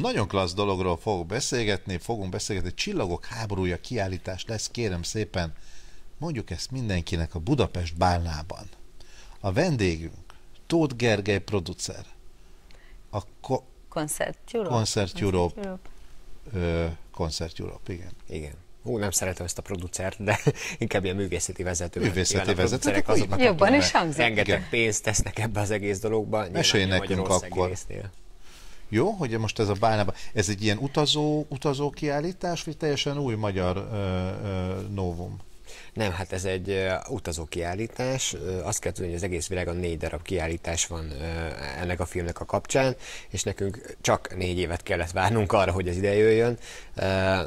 Nagyon klassz dologról fogok beszélgetni, fogunk beszélgetni. Csillagok háborúja kiállítás lesz, kérem szépen. Mondjuk ezt mindenkinek a Budapest bálnában. A vendégünk Tóth Gergely producer. A ko- Concert Europe. Concert Europe. Concert Europe. Concert Europe, igen. Igen. Hú, nem szeretem ezt a producert, de inkább ilyen művészeti vezető. Művészeti vezető. Jobban is hangzik. Rengeteg pénzt tesznek ebbe az egész dologba. Mesélj nekünk akkor. Résznél. Jó, hogy most ez a bálnában, ez egy ilyen utazó, utazó kiállítás, vagy teljesen új magyar ö, ö, novum? Nem, hát ez egy utazó kiállítás. azt kell tudni, hogy az egész világon négy darab kiállítás van ennek a filmnek a kapcsán, és nekünk csak négy évet kellett várnunk arra, hogy ez ide jöjjön.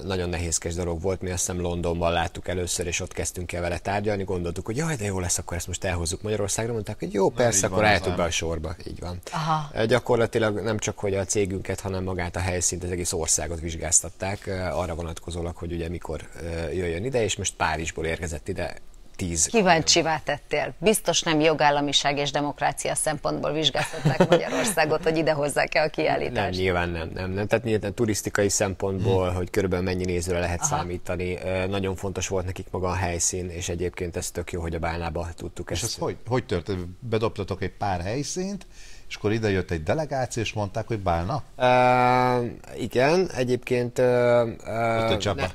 nagyon nehézkes dolog volt, mi azt hiszem Londonban láttuk először, és ott kezdtünk el vele tárgyalni, gondoltuk, hogy jaj, de jó lesz, akkor ezt most elhozzuk Magyarországra, mondták, hogy jó, persze, akkor álltuk be a sorba. Így van. Aha. gyakorlatilag nem csak, hogy a cégünket, hanem magát a helyszínt, az egész országot vizsgáztatták arra vonatkozólag, hogy ugye mikor jöjjön ide, és most Párizsból ér érkezett ide tíz. Kíváncsivá tettél. Biztos nem jogállamiság és demokrácia szempontból vizsgáztatták Magyarországot, hogy ide hozzák-e a kiállítást. Nem, nyilván nem. nem, nem. Tehát nyilván turisztikai szempontból, hm. hogy körülbelül mennyi nézőre lehet Aha. számítani. Nagyon fontos volt nekik maga a helyszín, és egyébként ez tök jó, hogy a Bálnába tudtuk és ezt. És ez hogy, hogy történt? Bedobtatok egy pár helyszínt, és akkor ide jött egy delegáció, és mondták, hogy Bálna? Uh, igen, egyébként... Uh, uh, Ott a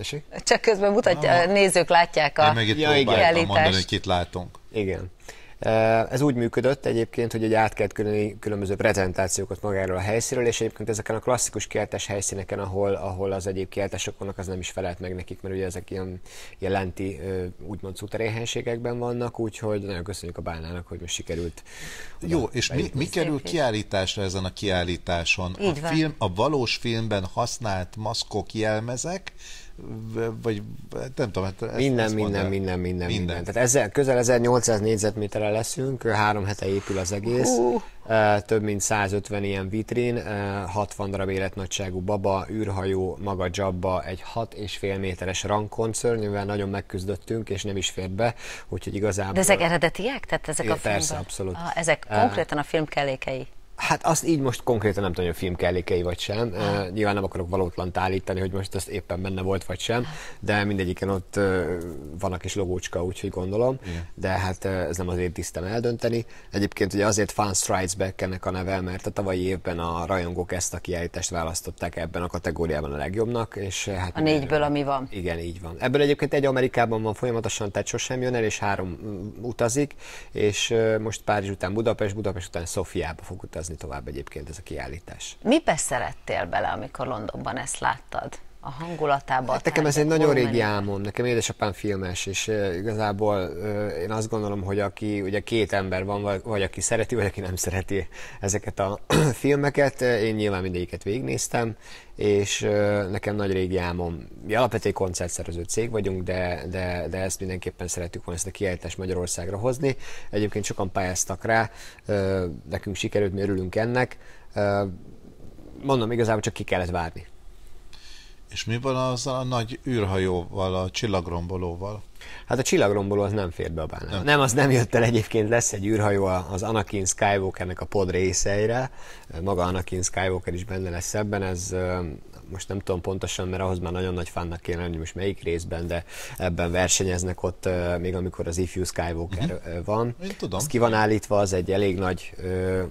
Tessék? Csak közben mutatja, ah. nézők látják a Én ja, igen. mondani, hogy kit látunk. Igen. Ez úgy működött egyébként, hogy egy át kellett különni különböző prezentációkat magáról a helyszínről, és egyébként ezeken a klasszikus kiáltás helyszíneken, ahol, ahol az egyéb kiáltások vannak, az nem is felelt meg nekik, mert ugye ezek ilyen, jelenti úgymond szuteréhenségekben vannak, úgyhogy nagyon köszönjük a bánának, hogy most sikerült. Jó, és mi, mi kerül kiállításra ezen a kiállításon? Így a, film, a valós filmben használt maszkok, jelmezek, vagy hát nem tudom. Hát ezt, minden, ezt minden, minden, minden, minden, minden. Tehát ezzel, közel 1800 négyzetméterre leszünk, három hete épül az egész, uh. több mint 150 ilyen vitrin, 60 darab életnagyságú baba, űrhajó, maga dzsabba, egy 6,5 méteres rangkoncern, mivel nagyon megküzdöttünk, és nem is fér be, úgyhogy igazából... De ezek eredetiek? Tehát ezek a Persze, filmben? abszolút. Ah, ezek konkrétan a film kellékei? Hát azt így most konkrétan nem tudom, hogy a film kellékei vagy sem. Uh, nyilván nem akarok valótlant állítani, hogy most ezt éppen benne volt vagy sem, de mindegyiken ott uh, van a kis logócska, úgyhogy gondolom. Igen. De hát ez nem azért tisztem eldönteni. Egyébként ugye azért Fan Strides Back ennek a neve, mert a tavalyi évben a rajongók ezt a kiállítást választották ebben a kategóriában a legjobbnak. És hát a négyből, ami van. Igen, így van. Ebből egyébként egy Amerikában van folyamatosan, tehát sosem jön el, és három mm, utazik, és most Párizs után Budapest, Budapest után Szofiába fog utazni tovább egyébként ez a kiállítás. Mibe szerettél bele, amikor Londonban ezt láttad? a hangulatában. Hát nekem ez egy nagyon régi álmom, nekem édesapám filmes, és uh, igazából uh, én azt gondolom, hogy aki, ugye két ember van, vagy, vagy aki szereti, vagy aki nem szereti ezeket a filmeket, én nyilván mindegyiket végignéztem, és uh, nekem nagy régi álmom. Mi alapvetően koncertszerző cég vagyunk, de, de, de ezt mindenképpen szeretük volna ezt a kiállítást Magyarországra hozni. Egyébként sokan pályáztak rá, uh, nekünk sikerült, mi örülünk ennek. Uh, mondom, igazából csak ki kellett várni és mi van az a nagy űrhajóval, a csillagrombolóval? Hát a csillagromboló az nem fér be a bánál. Nem. nem, az nem jött el egyébként, lesz egy űrhajó az Anakin Skywalkernek a pod részeire, maga Anakin Skywalker is benne lesz ebben, ez most nem tudom pontosan, mert ahhoz már nagyon nagy fannak kéne lenni most melyik részben, de ebben versenyeznek ott, még amikor az ifjú Skywalker uh-huh. van. Én tudom. Ez ki van állítva, az egy elég nagy,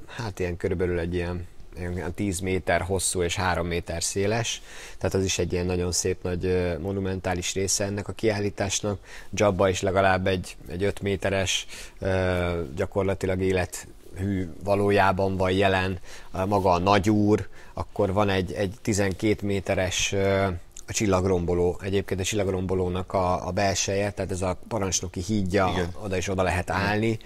hát ilyen körülbelül egy ilyen olyan 10 méter hosszú és 3 méter széles, tehát az is egy ilyen nagyon szép nagy monumentális része ennek a kiállításnak. Jabba is legalább egy, egy 5 méteres gyakorlatilag élet hű valójában van jelen, maga a nagyúr, akkor van egy, egy 12 méteres a csillagromboló, egyébként a csillagrombolónak a, a belseje, tehát ez a parancsnoki hídja, Igen. oda is oda lehet állni.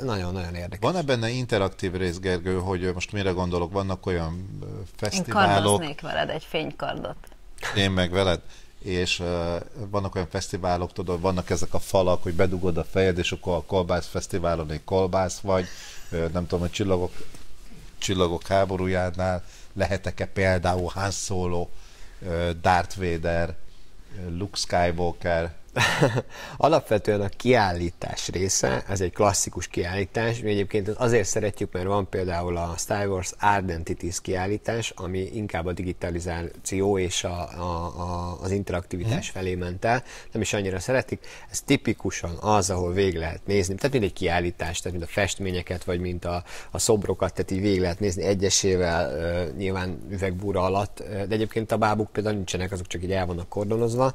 Nagyon-nagyon érdekes. Van-e benne interaktív rész, Gergő, hogy most mire gondolok, vannak olyan fesztiválok... Én veled egy fénykardot. Én meg veled és uh, vannak olyan fesztiválok, tudod, vannak ezek a falak, hogy bedugod a fejed, és akkor a kolbász fesztiválon egy kolbász vagy, nem tudom, a csillagok, csillagok háborújánál lehetek-e például Han Solo Darth Vader, Luke Skywalker, Alapvetően a kiállítás része, ez egy klasszikus kiállítás, mi egyébként azért szeretjük, mert van például a Star Wars Identities kiállítás, ami inkább a digitalizáció és a, a, a, az interaktivitás hmm. felé ment el, nem is annyira szeretik. Ez tipikusan az, ahol vég lehet nézni, tehát mind egy kiállítás, tehát mint a festményeket, vagy mint a, a szobrokat, tehát így vég lehet nézni egyesével, nyilván üvegbúra alatt, de egyébként a bábuk például nincsenek, azok csak így el vannak kordonozva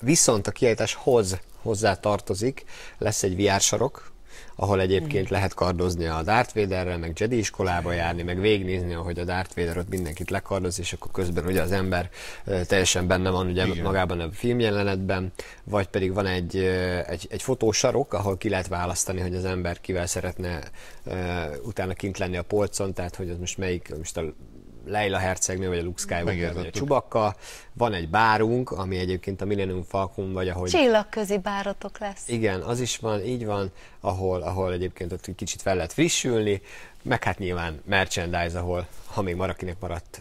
Viszont a kiállításhoz hozzá tartozik, lesz egy VR sarok, ahol egyébként lehet kardozni a Darth Vaderrel, meg Jedi iskolába járni, meg végignézni, ahogy a Darth Vader ott mindenkit lekardoz, és akkor közben ugye az ember teljesen benne van ugye Igen. magában a filmjelenetben, vagy pedig van egy, egy, egy fotósarok, ahol ki lehet választani, hogy az ember kivel szeretne uh, utána kint lenni a polcon, tehát hogy az most melyik, most a Leila hercegnő, vagy a Luke Skywalker, vagy a Csubakka. Van egy bárunk, ami egyébként a Millennium Falcon, vagy ahogy... Csillagközi báratok lesz. Igen, az is van, így van, ahol, ahol egyébként ott kicsit fel lehet frissülni, meg hát nyilván merchandise, ahol, ha még marakinek maradt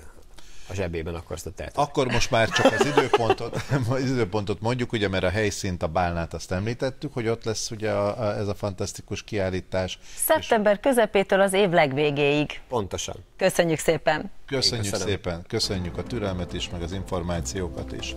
a zsebében akkor azt a tehet. Akkor most már csak az időpontot, az időpontot mondjuk, ugye, mert a helyszínt, a Bálnát azt említettük, hogy ott lesz ugye a, a, ez a fantasztikus kiállítás. Szeptember és... közepétől az év legvégéig. Pontosan. Köszönjük szépen. Köszönjük szépen. Köszönjük a türelmet is, meg az információkat is.